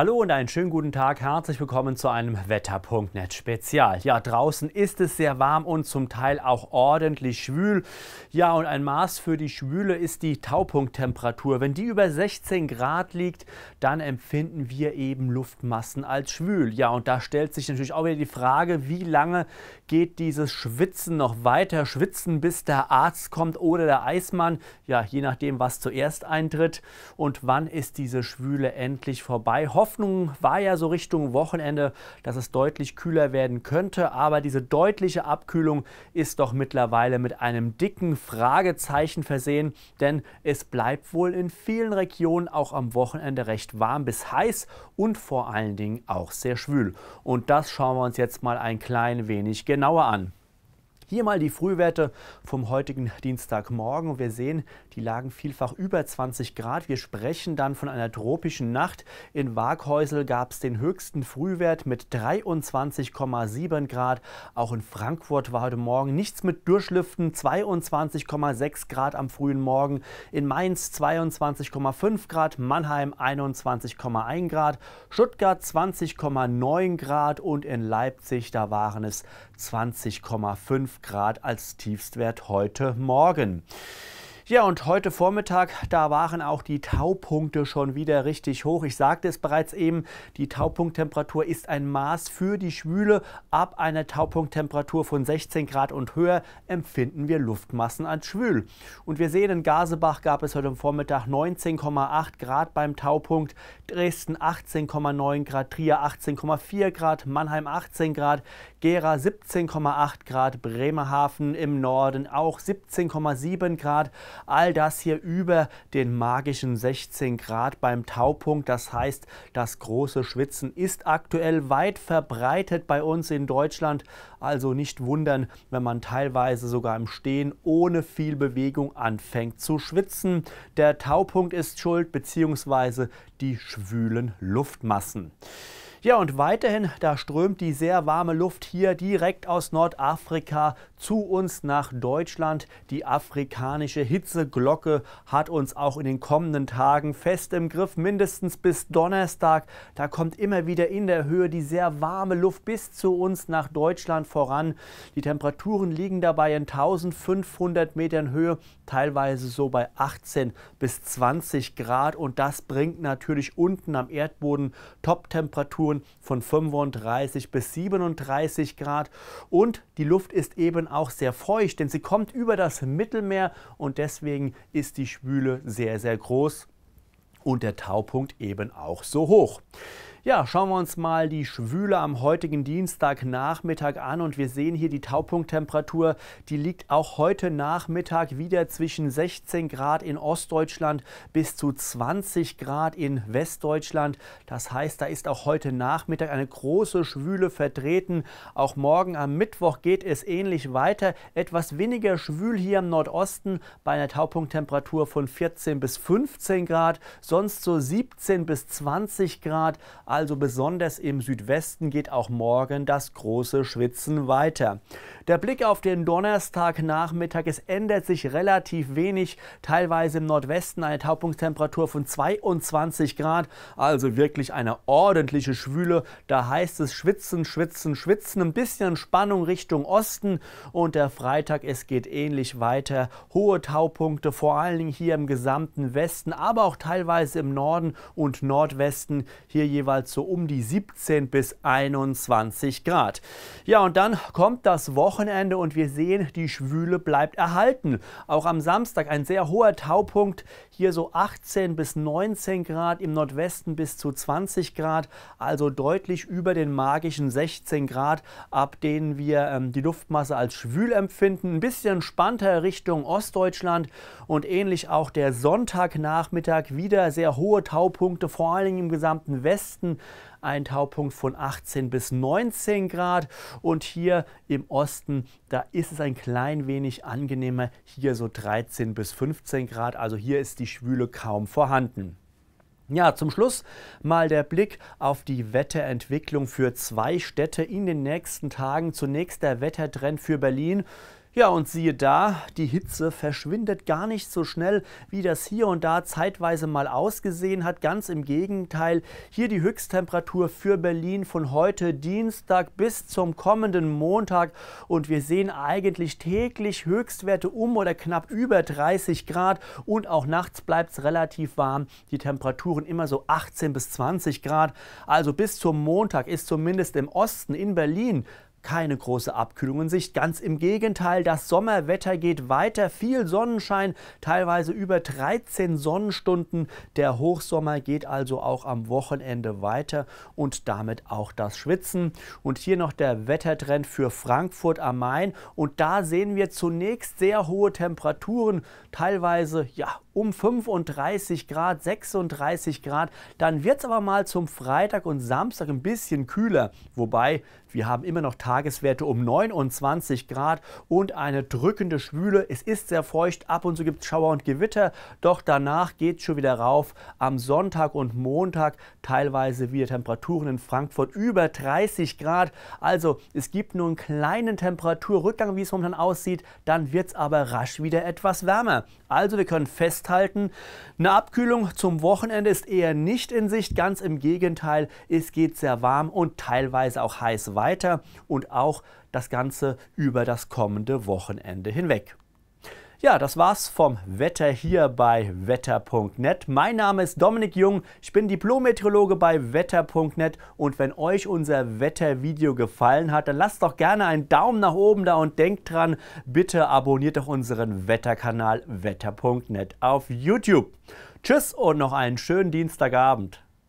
Hallo und einen schönen guten Tag. Herzlich willkommen zu einem Wetter.net Spezial. Ja, draußen ist es sehr warm und zum Teil auch ordentlich schwül. Ja, und ein Maß für die Schwüle ist die Taupunkttemperatur. Wenn die über 16 Grad liegt, dann empfinden wir eben Luftmassen als schwül. Ja, und da stellt sich natürlich auch wieder die Frage, wie lange geht dieses Schwitzen noch weiter? Schwitzen, bis der Arzt kommt oder der Eismann? Ja, je nachdem, was zuerst eintritt. Und wann ist diese Schwüle endlich vorbei? Hoffnung war ja so Richtung Wochenende, dass es deutlich kühler werden könnte, aber diese deutliche Abkühlung ist doch mittlerweile mit einem dicken Fragezeichen versehen, denn es bleibt wohl in vielen Regionen auch am Wochenende recht warm bis heiß und vor allen Dingen auch sehr schwül. Und das schauen wir uns jetzt mal ein klein wenig genauer an. Hier mal die Frühwerte vom heutigen Dienstagmorgen. Wir sehen, die lagen vielfach über 20 Grad. Wir sprechen dann von einer tropischen Nacht. In Waaghäusel gab es den höchsten Frühwert mit 23,7 Grad. Auch in Frankfurt war heute Morgen nichts mit Durchlüften. 22,6 Grad am frühen Morgen. In Mainz 22,5 Grad. Mannheim 21,1 Grad. Stuttgart 20,9 Grad. Und in Leipzig, da waren es 20,5 Grad. Grad als Tiefstwert heute Morgen. Ja, und heute Vormittag, da waren auch die Taupunkte schon wieder richtig hoch. Ich sagte es bereits eben, die Taupunkttemperatur ist ein Maß für die Schwüle. Ab einer Taupunkttemperatur von 16 Grad und höher empfinden wir Luftmassen als schwül. Und wir sehen, in Gasebach gab es heute Vormittag 19,8 Grad beim Taupunkt, Dresden 18,9 Grad, Trier 18,4 Grad, Mannheim 18 Grad, Gera 17,8 Grad, Bremerhaven im Norden auch 17,7 Grad. All das hier über den magischen 16 Grad beim Taupunkt. Das heißt, das große Schwitzen ist aktuell weit verbreitet bei uns in Deutschland. Also nicht wundern, wenn man teilweise sogar im Stehen ohne viel Bewegung anfängt zu schwitzen. Der Taupunkt ist schuld beziehungsweise die schwülen Luftmassen. Ja, und weiterhin, da strömt die sehr warme Luft hier direkt aus Nordafrika zu uns nach Deutschland. Die afrikanische Hitzeglocke hat uns auch in den kommenden Tagen fest im Griff, mindestens bis Donnerstag. Da kommt immer wieder in der Höhe die sehr warme Luft bis zu uns nach Deutschland voran. Die Temperaturen liegen dabei in 1500 Metern Höhe, teilweise so bei 18 bis 20 Grad. Und das bringt natürlich unten am Erdboden Top-Temperaturen Temperaturen von 35 bis 37 Grad und die Luft ist eben auch sehr feucht, denn sie kommt über das Mittelmeer und deswegen ist die Schwüle sehr, sehr groß und der Taupunkt eben auch so hoch. Ja, schauen wir uns mal die Schwüle am heutigen Dienstagnachmittag an und wir sehen hier die Taupunkttemperatur, die liegt auch heute Nachmittag wieder zwischen 16 Grad in Ostdeutschland bis zu 20 Grad in Westdeutschland. Das heißt, da ist auch heute Nachmittag eine große Schwüle vertreten. Auch morgen am Mittwoch geht es ähnlich weiter, etwas weniger schwül hier im Nordosten bei einer Taupunkttemperatur von 14 bis 15 Grad, sonst so 17 bis 20 Grad. Also besonders im Südwesten geht auch morgen das große Schwitzen weiter. Der Blick auf den Donnerstagnachmittag, es ändert sich relativ wenig. Teilweise im Nordwesten eine Taubungstemperatur von 22 Grad, also wirklich eine ordentliche Schwüle. Da heißt es schwitzen, schwitzen, schwitzen. Ein bisschen Spannung Richtung Osten und der Freitag, es geht ähnlich weiter. Hohe Taupunkte, vor allen Dingen hier im gesamten Westen, aber auch teilweise im Norden und Nordwesten. Hier jeweils oftmals so um die 17 bis 21 Grad. Ja, und dann kommt das Wochenende und wir sehen, die Schwüle bleibt erhalten. Auch am Samstag ein sehr hoher Taupunkt, hier so 18 bis 19 Grad, im Nordwesten bis zu 20 Grad, also deutlich über den magischen 16 Grad, ab denen wir ähm, die Luftmasse als schwül empfinden. Ein bisschen spannter Richtung Ostdeutschland und ähnlich auch der Sonntagnachmittag wieder sehr hohe Taupunkte, vor allem im gesamten Westen Norden ein Taupunkt von 18 bis 19 Grad und hier im Osten, da ist es ein klein wenig angenehmer, hier so 13 bis 15 Grad, also hier ist die Schwüle kaum vorhanden. Ja, zum Schluss mal der Blick auf die Wetterentwicklung für zwei Städte in den nächsten Tagen. Zunächst der Wettertrend für Berlin. Ja, und siehe da, die Hitze verschwindet gar nicht so schnell, wie das hier und da zeitweise mal ausgesehen hat. Ganz im Gegenteil, hier die Höchsttemperatur für Berlin von heute Dienstag bis zum kommenden Montag. Und wir sehen eigentlich täglich Höchstwerte um oder knapp über 30 Grad. Und auch nachts bleibt es relativ warm. Die Temperaturen immer so 18 bis 20 Grad. Also bis zum Montag ist zumindest im Osten in Berlin keine große Abkühlung in Sicht. Ganz im Gegenteil, das Sommerwetter geht weiter. Viel Sonnenschein, teilweise über 13 Sonnenstunden. Der Hochsommer geht also auch am Wochenende weiter und damit auch das Schwitzen. Und hier noch der Wettertrend für Frankfurt am Main. Und da sehen wir zunächst sehr hohe Temperaturen, teilweise ja um 35 Grad, 36 Grad. Dann wird es aber mal zum Freitag und Samstag ein bisschen kühler. Wobei wir haben immer noch Tageswerte um 29 Grad und eine drückende Schwüle. Es ist sehr feucht, ab und zu gibt es Schauer und Gewitter. Doch danach geht es schon wieder rauf. Am Sonntag und Montag teilweise wieder Temperaturen in Frankfurt über 30 Grad. Also es gibt nur einen kleinen Temperaturrückgang, wie es momentan aussieht. Dann wird es aber rasch wieder etwas wärmer. Also wir können fest festhalten. Eine Abkühlung zum Wochenende ist eher nicht in Sicht. Ganz im Gegenteil, es geht sehr warm und teilweise auch heiß weiter und auch das Ganze über das kommende Wochenende hinweg. Ja, das war's vom Wetter hier bei wetter.net. Mein Name ist Dominik Jung, ich bin Diplom-Meteorologe bei wetter.net und wenn euch unser Wettervideo gefallen hat, dann lasst doch gerne einen Daumen nach oben da und denkt dran, bitte abonniert doch unseren Wetterkanal wetter.net auf YouTube. Tschüss und noch einen schönen Dienstagabend.